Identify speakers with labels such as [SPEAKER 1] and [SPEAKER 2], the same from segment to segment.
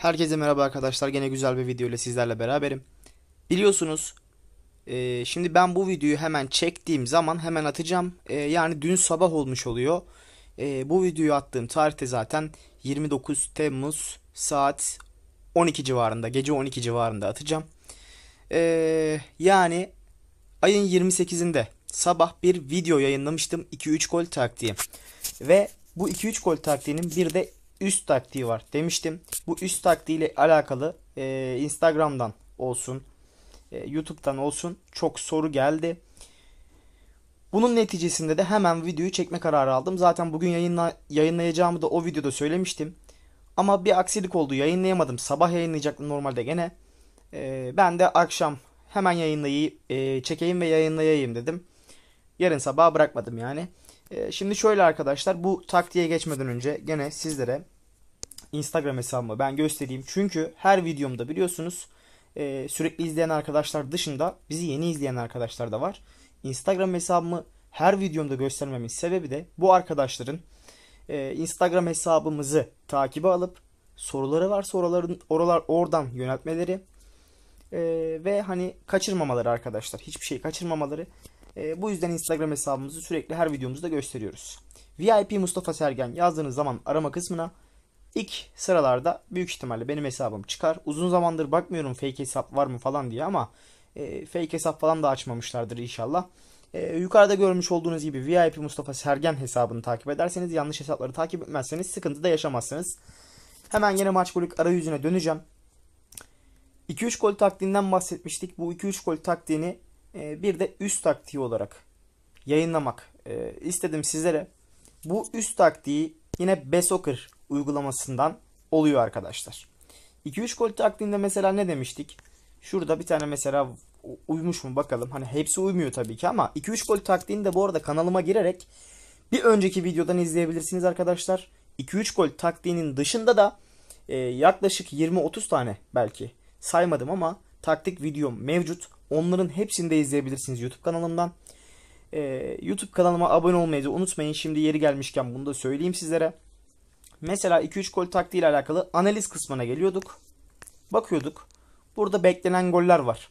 [SPEAKER 1] Herkese merhaba arkadaşlar. Gene güzel bir video ile sizlerle beraberim. Biliyorsunuz e, şimdi ben bu videoyu hemen çektiğim zaman hemen atacağım. E, yani dün sabah olmuş oluyor. E, bu videoyu attığım tarihte zaten 29 Temmuz saat 12 civarında. Gece 12 civarında atacağım. E, yani ayın 28'inde sabah bir video yayınlamıştım. 2-3 gol taktiği. Ve bu 2-3 gol taktiğinin bir de üst taktiği var demiştim. Bu üst taktiği ile alakalı e, Instagram'dan olsun, e, YouTube'dan olsun çok soru geldi. Bunun neticesinde de hemen videoyu çekme kararı aldım. Zaten bugün yayınla, yayınlayacağımı da o videoda söylemiştim. Ama bir aksilik oldu yayınlayamadım. Sabah yayınlayacaktım normalde gene. E, ben de akşam hemen yayınlayayım, e, çekeyim ve yayınlayayım dedim. Yarın sabah bırakmadım yani. Ee, şimdi şöyle arkadaşlar bu taktiğe geçmeden önce gene sizlere Instagram hesabımı ben göstereyim. Çünkü her videomda biliyorsunuz e, sürekli izleyen arkadaşlar dışında bizi yeni izleyen arkadaşlar da var. Instagram hesabımı her videomda göstermemin sebebi de bu arkadaşların e, Instagram hesabımızı takibe alıp soruları varsa oraların oralar oradan yöneltmeleri e, ve hani kaçırmamaları arkadaşlar hiçbir şey kaçırmamaları e, bu yüzden Instagram hesabımızı sürekli her videomuzda gösteriyoruz. VIP Mustafa Sergen yazdığınız zaman arama kısmına ilk sıralarda büyük ihtimalle benim hesabım çıkar. Uzun zamandır bakmıyorum fake hesap var mı falan diye ama e, fake hesap falan da açmamışlardır inşallah. E, yukarıda görmüş olduğunuz gibi VIP Mustafa Sergen hesabını takip ederseniz yanlış hesapları takip etmezseniz sıkıntı da yaşamazsınız. Hemen yine maç golük arayüzüne döneceğim. 2-3 gol taktiğinden bahsetmiştik. Bu 2-3 gol taktiğini ee, bir de üst taktiği olarak yayınlamak e, istedim sizlere. Bu üst taktiği yine Besoker uygulamasından oluyor arkadaşlar. 2-3 gol taktiğinde mesela ne demiştik? Şurada bir tane mesela uymuş mu bakalım. Hani hepsi uymuyor tabii ki ama 2-3 gol taktiğinde bu arada kanalıma girerek bir önceki videodan izleyebilirsiniz arkadaşlar. 2-3 gol taktiğinin dışında da e, yaklaşık 20-30 tane belki saymadım ama taktik videom mevcut. Onların hepsini de izleyebilirsiniz YouTube kanalımdan. Ee, YouTube kanalıma abone olmayı da unutmayın. Şimdi yeri gelmişken bunu da söyleyeyim sizlere. Mesela 2-3 gol taktiği ile alakalı analiz kısmına geliyorduk. Bakıyorduk. Burada beklenen goller var.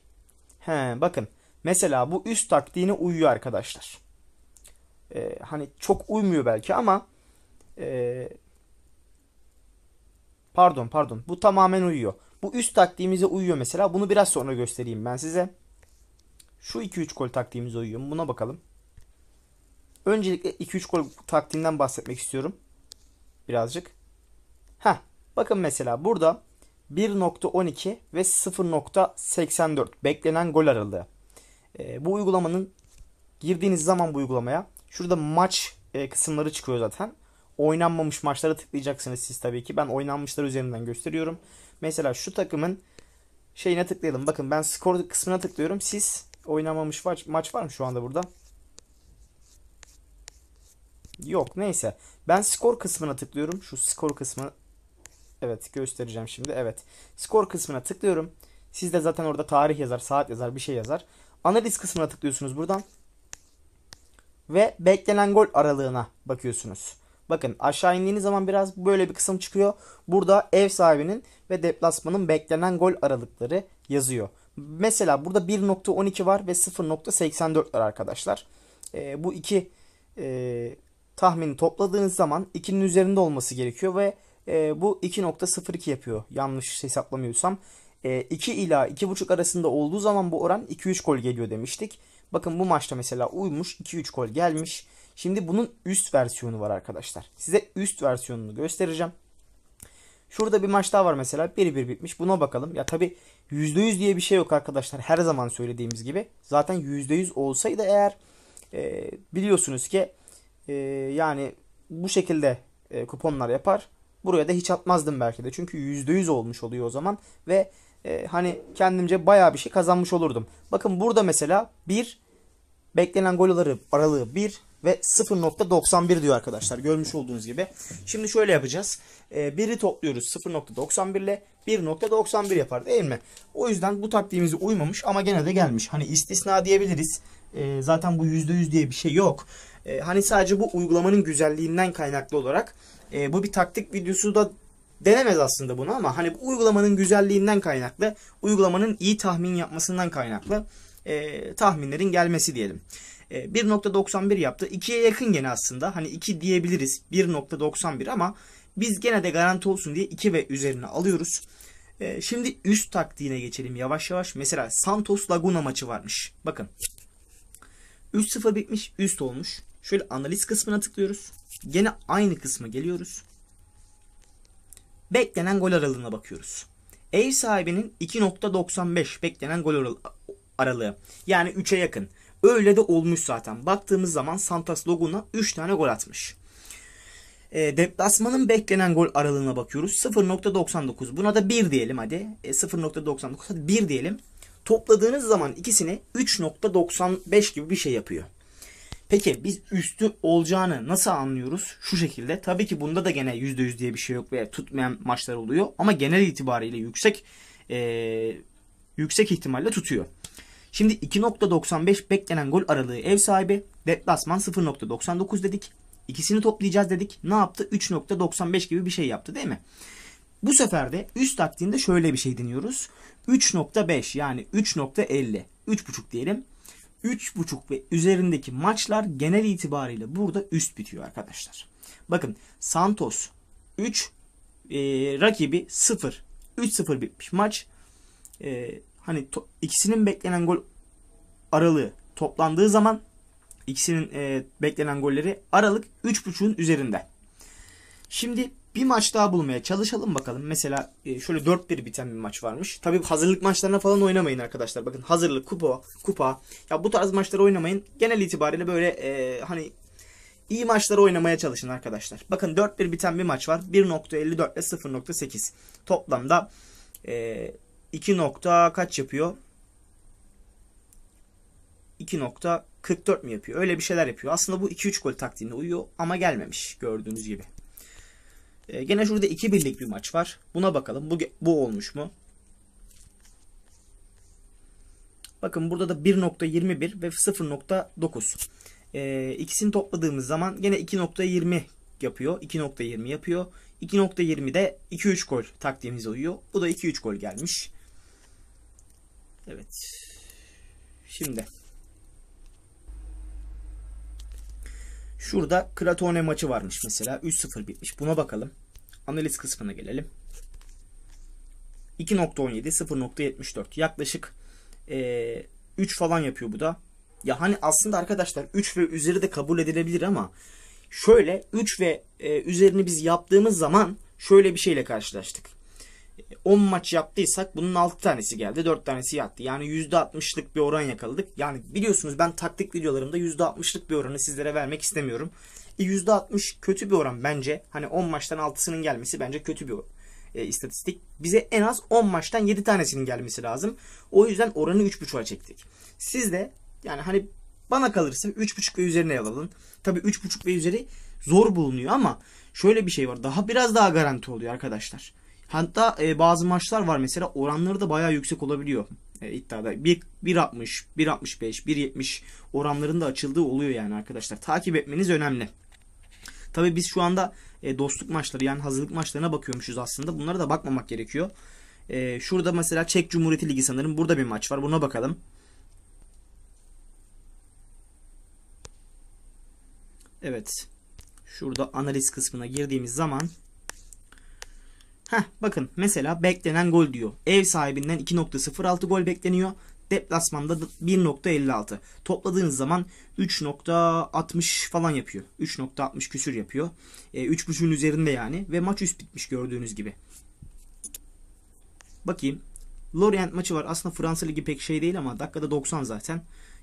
[SPEAKER 1] He, bakın. Mesela bu üst taktiğine uyuyor arkadaşlar. Ee, hani çok uymuyor belki ama e, pardon pardon bu tamamen uyuyor. Bu üst taktiğimize uyuyor mesela. Bunu biraz sonra göstereyim ben size. Şu 2-3 gol taktiğimize uyuyor mu? Buna bakalım. Öncelikle 2-3 gol taktiğinden bahsetmek istiyorum. Birazcık. Ha, bakın mesela burada 1.12 ve 0.84 beklenen gol aralığı. E, bu uygulamanın girdiğiniz zaman bu uygulamaya şurada maç e, kısımları çıkıyor zaten. Oynanmamış maçlara tıklayacaksınız siz tabii ki. Ben oynanmışlar üzerinden gösteriyorum. Mesela şu takımın şeyine tıklayalım. Bakın ben skor kısmına tıklıyorum. Siz oynamamış maç, maç var mı şu anda burada? Yok neyse. Ben skor kısmına tıklıyorum. Şu skor kısmı evet göstereceğim şimdi. Evet. Skor kısmına tıklıyorum. Siz de zaten orada tarih yazar, saat yazar, bir şey yazar. Analiz kısmına tıklıyorsunuz buradan. Ve beklenen gol aralığına bakıyorsunuz. Bakın aşağı indiğiniz zaman biraz böyle bir kısım çıkıyor. Burada ev sahibinin ve deplasmanın beklenen gol aralıkları yazıyor. Mesela burada 1.12 var ve 0.84 var arkadaşlar. E, bu iki e, tahmini topladığınız zaman 2'nin üzerinde olması gerekiyor ve e, bu 2.02 yapıyor. Yanlış hesaplamıyorsam. E, 2 ila 2.5 arasında olduğu zaman bu oran 2-3 gol geliyor demiştik. Bakın bu maçta mesela uymuş 2-3 gol gelmiş. Şimdi bunun üst versiyonu var arkadaşlar. Size üst versiyonunu göstereceğim. Şurada bir maç daha var mesela 1-1 bitmiş buna bakalım. Ya tabi %100 diye bir şey yok arkadaşlar her zaman söylediğimiz gibi. Zaten %100 olsaydı eğer e, biliyorsunuz ki e, yani bu şekilde e, kuponlar yapar. Buraya da hiç atmazdım belki de. Çünkü %100 olmuş oluyor o zaman. Ve e, hani kendimce baya bir şey kazanmış olurdum. Bakın burada mesela 1 beklenen gol aralığı 1 ve 0.91 diyor arkadaşlar görmüş olduğunuz gibi. Şimdi şöyle yapacağız. 1'i ee, topluyoruz 0.91 ile 1.91 yapar değil mi? O yüzden bu taktiğimize uymamış ama gene de gelmiş. Hani istisna diyebiliriz. Ee, zaten bu %100 diye bir şey yok. Ee, hani sadece bu uygulamanın güzelliğinden kaynaklı olarak e, bu bir taktik videosu da denemez aslında bunu ama hani bu uygulamanın güzelliğinden kaynaklı, uygulamanın iyi tahmin yapmasından kaynaklı e, tahminlerin gelmesi diyelim. 1.91 ee, yaptı. 2'ye yakın gene aslında. Hani 2 diyebiliriz. 1.91 ama biz gene de garanti olsun diye 2 ve üzerine alıyoruz. Ee, şimdi üst taktiğine geçelim yavaş yavaş. Mesela Santos Laguna maçı varmış. Bakın. 3-0 bitmiş. Üst olmuş. Şöyle analiz kısmına tıklıyoruz. Gene aynı kısma geliyoruz. Beklenen gol aralığına bakıyoruz. Ev sahibinin 2.95 beklenen gol aralığı. Yani 3'e yakın. Öyle de olmuş zaten. Baktığımız zaman Santos Laguna 3 tane gol atmış. E, deplasmanın beklenen gol aralığına bakıyoruz. 0.99. Buna da 1 diyelim hadi. E, 0.99 hadi 1 diyelim. Topladığınız zaman ikisini 3.95 gibi bir şey yapıyor. Peki biz üstü olacağını nasıl anlıyoruz? Şu şekilde. Tabii ki bunda da gene %100 diye bir şey yok veya tutmayan maçlar oluyor. Ama genel itibariyle yüksek e, yüksek ihtimalle tutuyor. Şimdi 2.95 beklenen gol aralığı ev sahibi. Deplasman 0.99 dedik. İkisini toplayacağız dedik. Ne yaptı? 3.95 gibi bir şey yaptı değil mi? Bu sefer de üst taktiğinde şöyle bir şey dinliyoruz. 3.5 yani 3.50 3.5 diyelim. 3.5 ve üzerindeki maçlar genel itibariyle burada üst bitiyor arkadaşlar. Bakın Santos 3 e, rakibi 0. 3-0 bitmiş maç. E, hani ikisinin beklenen gol aralığı toplandığı zaman ikisinin e, beklenen golleri aralık 3.5'un üzerinde. Şimdi bir maç daha bulmaya çalışalım bakalım. Mesela e, şöyle 4-1 biten bir maç varmış. Tabii hazırlık maçlarına falan oynamayın arkadaşlar. Bakın hazırlık, kupa, kupa. Ya bu tarz maçları oynamayın. Genel itibariyle böyle e, hani iyi maçları oynamaya çalışın arkadaşlar. Bakın 4-1 biten bir maç var. 1.54 ile 0.8. Toplamda e, 2 nokta kaç yapıyor? 2.44 mi yapıyor? Öyle bir şeyler yapıyor. Aslında bu 2-3 gol taktiğine uyuyor ama gelmemiş gördüğünüz gibi. Ee, gene şurada 2 birlik bir maç var. Buna bakalım. Bu, bu olmuş mu? Bakın burada da 1.21 ve 0.9. Ee, İkisini topladığımız zaman gene 2.20 yapıyor. 2.20 yapıyor. 2.20'de 2-3 gol taktiğimize uyuyor. Bu da 2-3 gol gelmiş. Evet. Şimdi. Şurada Kratone maçı varmış mesela. 3-0 bitmiş. Buna bakalım. Analiz kısmına gelelim. 2.17 0.74 yaklaşık e, 3 falan yapıyor bu da. Ya hani aslında arkadaşlar 3 ve üzeri de kabul edilebilir ama şöyle 3 ve e, üzerini biz yaptığımız zaman şöyle bir şeyle karşılaştık. 10 maç yaptıysak bunun 6 tanesi geldi 4 tanesi yattı. Yani %60'lık bir oran yakaladık. Yani biliyorsunuz ben taktik videolarımda %60'lık bir oranı sizlere vermek istemiyorum. E %60 kötü bir oran bence. Hani 10 maçtan 6'sının gelmesi bence kötü bir oran e, istatistik. Bize en az 10 maçtan 7 tanesinin gelmesi lazım. O yüzden oranı 3.5'a çektik. Siz de yani hani bana kalırsa 3.5 ve üzerine alalım. Tabii 3.5 ve üzeri zor bulunuyor ama şöyle bir şey var. Daha biraz daha garanti oluyor arkadaşlar. Hatta e, bazı maçlar var mesela oranları da bayağı yüksek olabiliyor. E, iddiada 1.60, 1.65, 1.70 oranlarında açıldığı oluyor yani arkadaşlar. Takip etmeniz önemli. Tabii biz şu anda e, dostluk maçları yani hazırlık maçlarına bakıyormuşuz aslında. Bunlara da bakmamak gerekiyor. E, şurada mesela Çek Cumhuriyeti Ligi sanırım. Burada bir maç var. Buna bakalım. Evet. Şurada analiz kısmına girdiğimiz zaman Heh, bakın mesela beklenen gol diyor. Ev sahibinden 2.06 gol bekleniyor. Deplasmanda 1.56. Topladığınız zaman 3.60 falan yapıyor. 3.60 küsür yapıyor. E, 3.5'ün üzerinde yani. Ve maç üst bitmiş gördüğünüz gibi. Bakayım. Lorient maçı var. Aslında Fransa Ligi pek şey değil ama dakikada 90 zaten.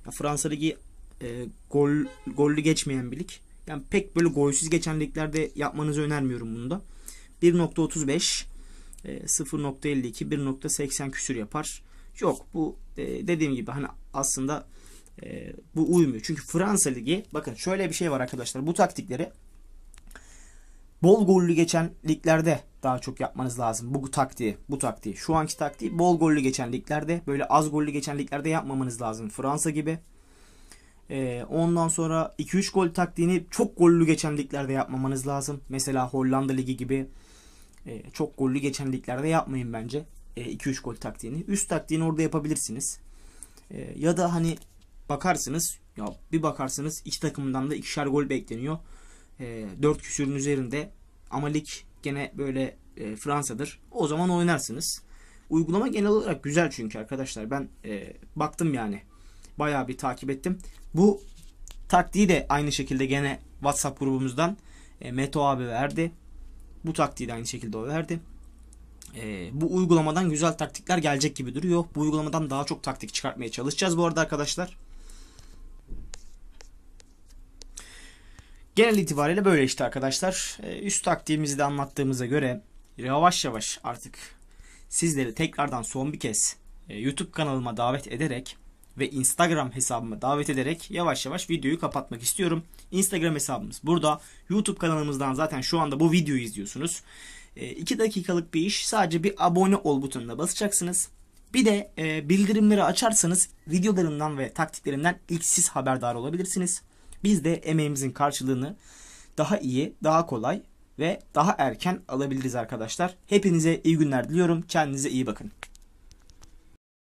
[SPEAKER 1] Ya Fransa Ligi e, gol, gollü geçmeyen bir lig. Yani pek böyle golsüz geçen liglerde yapmanızı önermiyorum bunu da. 1.35 0.52 1.80 küsür yapar. Yok bu e, dediğim gibi hani aslında e, bu uymuyor. Çünkü Fransa Ligi bakın şöyle bir şey var arkadaşlar. Bu taktikleri bol gollü geçen liglerde daha çok yapmanız lazım. Bu taktiği, bu taktiği. Şu anki taktiği bol gollü geçen liglerde, böyle az gollü geçen liglerde yapmamanız lazım. Fransa gibi. Ee, ondan sonra 2-3 gol taktiğini çok gollü geçen liglerde yapmamanız lazım. Mesela Hollanda Ligi gibi. E, çok gollü geçen liglerde yapmayın bence. 2-3 e, gol taktiğini. Üst taktiğini orada yapabilirsiniz. E, ya da hani bakarsınız ya bir bakarsınız iki takımından da ikişer gol bekleniyor. E, 4 küsürün üzerinde ama lig gene böyle e, Fransa'dır. O zaman oynarsınız. Uygulama genel olarak güzel çünkü arkadaşlar. Ben e, baktım yani. Bayağı bir takip ettim. Bu taktiği de aynı şekilde gene WhatsApp grubumuzdan e, Meto abi verdi. Bu taktiği de aynı şekilde o verdi. E, bu uygulamadan güzel taktikler gelecek gibi duruyor. Bu uygulamadan daha çok taktik çıkartmaya çalışacağız bu arada arkadaşlar. Genel itibariyle böyle işte arkadaşlar. E, üst taktiğimizi de anlattığımıza göre yavaş yavaş artık sizleri tekrardan son bir kez e, YouTube kanalıma davet ederek ve Instagram hesabımı davet ederek yavaş yavaş videoyu kapatmak istiyorum. Instagram hesabımız burada. YouTube kanalımızdan zaten şu anda bu videoyu izliyorsunuz. 2 ee, dakikalık bir iş. Sadece bir abone ol butonuna basacaksınız. Bir de e, bildirimleri açarsanız videolarından ve taktiklerimden ilk siz haberdar olabilirsiniz. Biz de emeğimizin karşılığını daha iyi, daha kolay ve daha erken alabiliriz arkadaşlar. Hepinize iyi günler diliyorum. Kendinize iyi bakın.